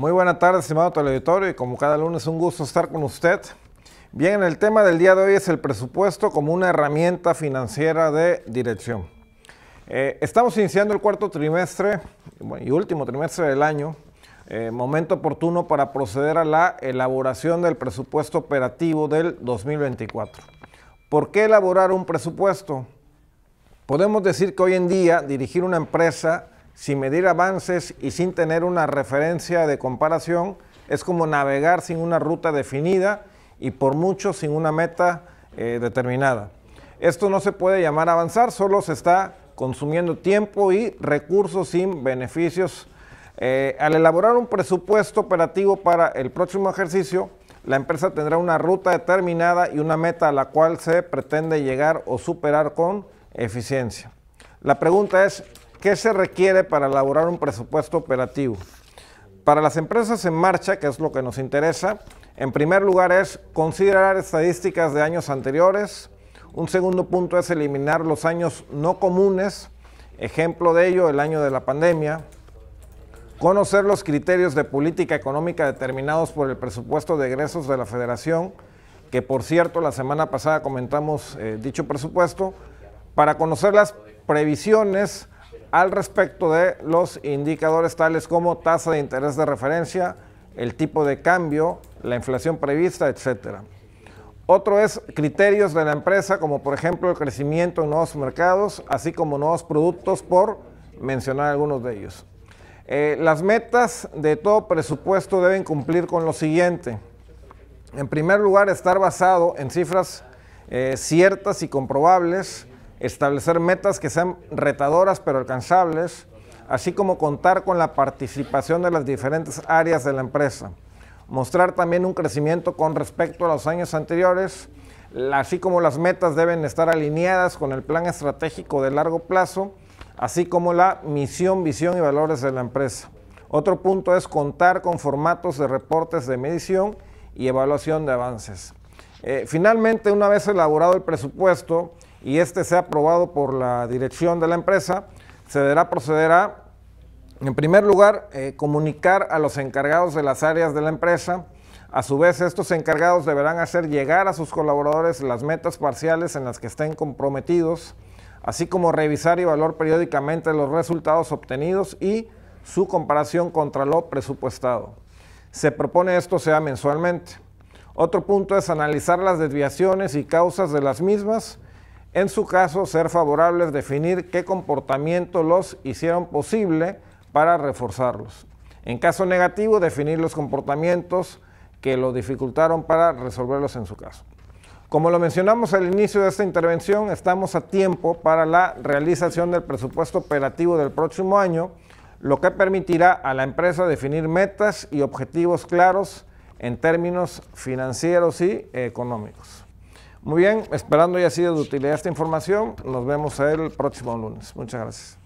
Muy buena tarde, estimado teleauditorio, y como cada lunes, un gusto estar con usted. Bien, el tema del día de hoy es el presupuesto como una herramienta financiera de dirección. Eh, estamos iniciando el cuarto trimestre y último trimestre del año, eh, momento oportuno para proceder a la elaboración del presupuesto operativo del 2024. ¿Por qué elaborar un presupuesto? Podemos decir que hoy en día dirigir una empresa sin medir avances y sin tener una referencia de comparación, es como navegar sin una ruta definida y por mucho sin una meta eh, determinada. Esto no se puede llamar avanzar, solo se está consumiendo tiempo y recursos sin beneficios. Eh, al elaborar un presupuesto operativo para el próximo ejercicio, la empresa tendrá una ruta determinada y una meta a la cual se pretende llegar o superar con eficiencia. La pregunta es, ¿Qué se requiere para elaborar un presupuesto operativo? Para las empresas en marcha, que es lo que nos interesa, en primer lugar es considerar estadísticas de años anteriores. Un segundo punto es eliminar los años no comunes, ejemplo de ello el año de la pandemia. Conocer los criterios de política económica determinados por el presupuesto de egresos de la Federación, que por cierto la semana pasada comentamos eh, dicho presupuesto, para conocer las previsiones al respecto de los indicadores tales como tasa de interés de referencia, el tipo de cambio, la inflación prevista, etc. Otro es criterios de la empresa, como por ejemplo el crecimiento en nuevos mercados, así como nuevos productos, por mencionar algunos de ellos. Eh, las metas de todo presupuesto deben cumplir con lo siguiente. En primer lugar, estar basado en cifras eh, ciertas y comprobables, establecer metas que sean retadoras pero alcanzables, así como contar con la participación de las diferentes áreas de la empresa. Mostrar también un crecimiento con respecto a los años anteriores, así como las metas deben estar alineadas con el plan estratégico de largo plazo, así como la misión, visión y valores de la empresa. Otro punto es contar con formatos de reportes de medición y evaluación de avances. Eh, finalmente, una vez elaborado el presupuesto, y este sea aprobado por la dirección de la empresa, se deberá proceder a, en primer lugar, eh, comunicar a los encargados de las áreas de la empresa. A su vez, estos encargados deberán hacer llegar a sus colaboradores las metas parciales en las que estén comprometidos, así como revisar y valorar periódicamente los resultados obtenidos y su comparación contra lo presupuestado. Se propone esto sea mensualmente. Otro punto es analizar las desviaciones y causas de las mismas, en su caso ser favorables, definir qué comportamiento los hicieron posible para reforzarlos. En caso negativo, definir los comportamientos que lo dificultaron para resolverlos en su caso. Como lo mencionamos al inicio de esta intervención, estamos a tiempo para la realización del presupuesto operativo del próximo año, lo que permitirá a la empresa definir metas y objetivos claros en términos financieros y económicos. Muy bien, esperando haya sido de utilidad esta información. Nos vemos el próximo lunes. Muchas gracias.